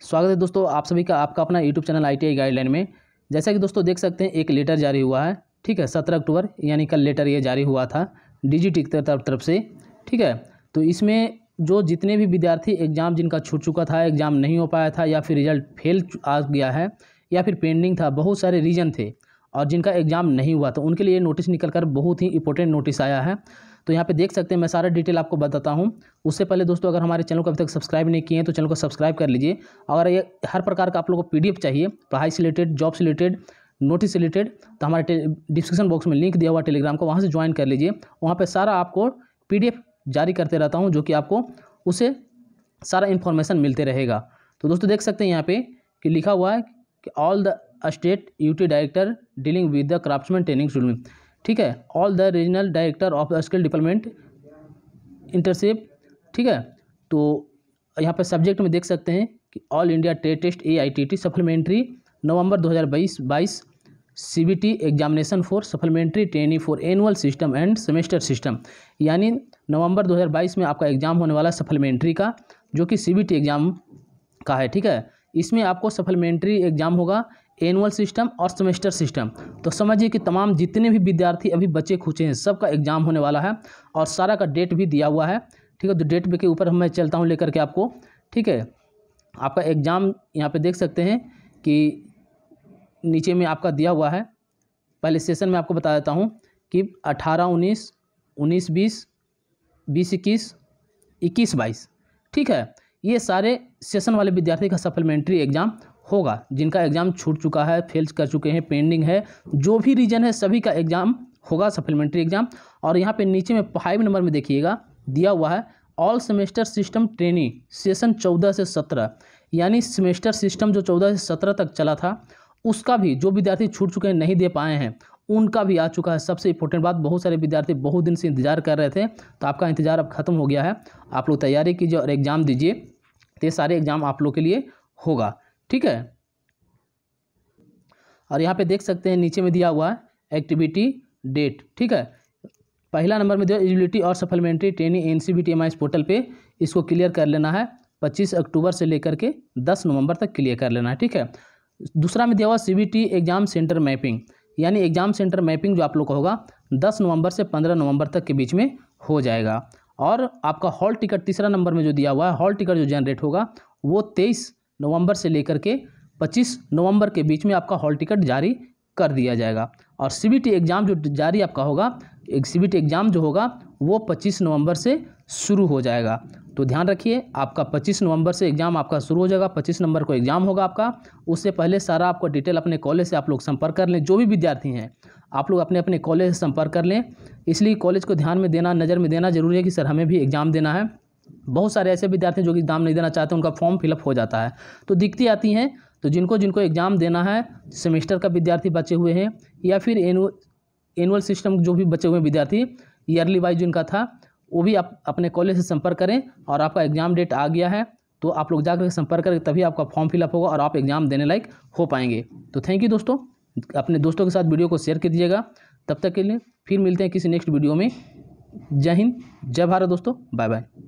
स्वागत है दोस्तों आप सभी का आपका अपना यूट्यूब चैनल आई गाइडलाइन में जैसा कि दोस्तों देख सकते हैं एक लेटर जारी हुआ है ठीक है सत्रह अक्टूबर यानी कल लेटर ये जारी हुआ था डी की तरफ तरफ से ठीक है तो इसमें जो जितने भी विद्यार्थी एग्ज़ाम जिनका छूट चुका था एग्ज़ाम नहीं हो पाया था या फिर रिजल्ट फेल आ गया है या फिर पेंडिंग था बहुत सारे रीज़न थे और जिनका एग्ज़ाम नहीं हुआ था तो उनके लिए नोटिस निकल कर बहुत ही इंपॉर्टेंट नोटिस आया है तो यहाँ पे देख सकते हैं मैं सारा डिटेल आपको बताता हूँ उससे पहले दोस्तों अगर हमारे चैनल को अभी तक सब्सक्राइब नहीं किए हैं तो चैनल को सब्सक्राइब कर लीजिए अगर ये हर प्रकार का आप लोगों को पी चाहिए पढ़ाई से रिलेटेड जॉब से रिलेटेड नोटिस रिलेटेड तो हमारे डिस्क्रिप्शन बॉक्स में लिंक दिया हुआ टेलीग्राम को वहाँ से ज्वाइन कर लीजिए वहाँ पर सारा आपको पी जारी करते रहता हूँ जो कि आपको उसे सारा इन्फॉर्मेशन मिलते रहेगा तो दोस्तों देख सकते हैं यहाँ पर कि लिखा हुआ है कि all the state UT director dealing with the craftsman training में ठीक है all the regional director of skill department internship ठीक है तो यहाँ पर सब्जेक्ट में देख सकते हैं कि all India trade test A I T T supplementary November C B T examination for supplementary training for annual system and semester system यानी नवंबर 2022 में आपका एग्ज़ाम होने वाला सप्लीमेंट्री का जो कि टी एग्ज़ाम का है ठीक है इसमें आपको सप्लीमेंट्री एग्जाम होगा एनुअल सिस्टम और सेमेस्टर सिस्टम तो समझिए कि तमाम जितने भी विद्यार्थी अभी बचे खुचे हैं सबका एग्जाम होने वाला है और सारा का डेट भी दिया हुआ है ठीक है तो डेट के ऊपर मैं चलता हूँ लेकर के आपको ठीक है आपका एग्ज़ाम यहाँ पे देख सकते हैं कि नीचे में आपका दिया हुआ है पहले सेशन में आपको बता देता हूँ कि अठारह उन्नीस उन्नीस बीस बीस इक्कीस इक्कीस बाईस ठीक है ये सारे सेशन वाले विद्यार्थी का सप्लीमेंट्री एग्जाम होगा जिनका एग्ज़ाम छूट चुका है फेल कर चुके हैं पेंडिंग है जो भी रीजन है सभी का एग्ज़ाम होगा सप्लीमेंट्री एग्ज़ाम और यहाँ पे नीचे में फाइव नंबर में देखिएगा दिया हुआ है all semester system training session चौदह से सत्रह यानी सेमेस्टर सिस्टम जो चौदह से सत्रह तक चला था उसका भी जो विद्यार्थी छूट चुके हैं नहीं दे पाए हैं उनका भी आ चुका है सबसे इंपॉर्टेंट बात बहुत सारे विद्यार्थी बहुत दिन से इंतजार कर रहे थे तो आपका इंतजार अब खत्म हो गया है आप लोग तैयारी कीजिए और एग्ज़ाम दीजिए तो ये सारे एग्ज़ाम आप लोग के लिए होगा ठीक है और यहाँ पे देख सकते हैं नीचे में दिया हुआ है एक्टिविटी डेट ठीक है पहला नंबर में जो एलिजिबिलिटी और supplementary training N C B T M I portal पर इसको क्लियर कर लेना है पच्चीस अक्टूबर से लेकर के दस नवंबर तक क्लियर कर लेना है ठीक है दूसरा में दिया हुआ C B T exam centre mapping यानी एग्ज़ाम सेंटर मैपिंग जो आप लोग का होगा दस नवंबर से पंद्रह नवंबर तक के बीच में हो जाएगा और आपका हॉल टिकट तीसरा नंबर में जो दिया हुआ है हॉल टिकट जो जनरेट होगा वो तेईस नवंबर से लेकर के पच्चीस नवंबर के बीच में आपका हॉल टिकट जारी कर दिया जाएगा और सी एग्ज़ाम जो जारी आपका होगा एक सी एग्ज़ाम जो होगा वो पच्चीस नवंबर से शुरू हो जाएगा तो ध्यान रखिए आपका 25 नवंबर से एग्ज़ाम आपका शुरू हो जाएगा 25 नवंबर को एग्ज़ाम होगा आपका उससे पहले सारा आपको डिटेल अपने कॉलेज से आप लोग संपर्क कर लें जो भी विद्यार्थी हैं आप लोग अपने अपने कॉलेज से संपर्क कर लें इसलिए कॉलेज को ध्यान में देना नज़र में देना जरूरी है कि सर हमें भी एग्ज़ाम देना है बहुत सारे ऐसे विद्यार्थी जो कि एग्ज़ाम नहीं देना चाहते उनका फॉर्म फिलअप हो जाता है तो दिखती आती हैं तो जिनको जिनको एग्ज़ाम देना है सेमेस्टर का विद्यार्थी बचे हुए हैं या फिर एनुअल एनुअल सिस्टम जो भी बचे हुए विद्यार्थी ईयरली वाइज जिनका था वो भी आप अपने कॉलेज से संपर्क करें और आपका एग्ज़ाम डेट आ गया है तो आप लोग जाकर संपर्क करें तभी आपका फॉर्म फिलअप होगा और आप एग्ज़ाम देने लायक हो पाएंगे तो थैंक यू दोस्तों अपने दोस्तों के साथ वीडियो को शेयर कीजिएगा तब तक के लिए फिर मिलते हैं किसी नेक्स्ट वीडियो में जय हिंद जय भारत दोस्तों बाय बाय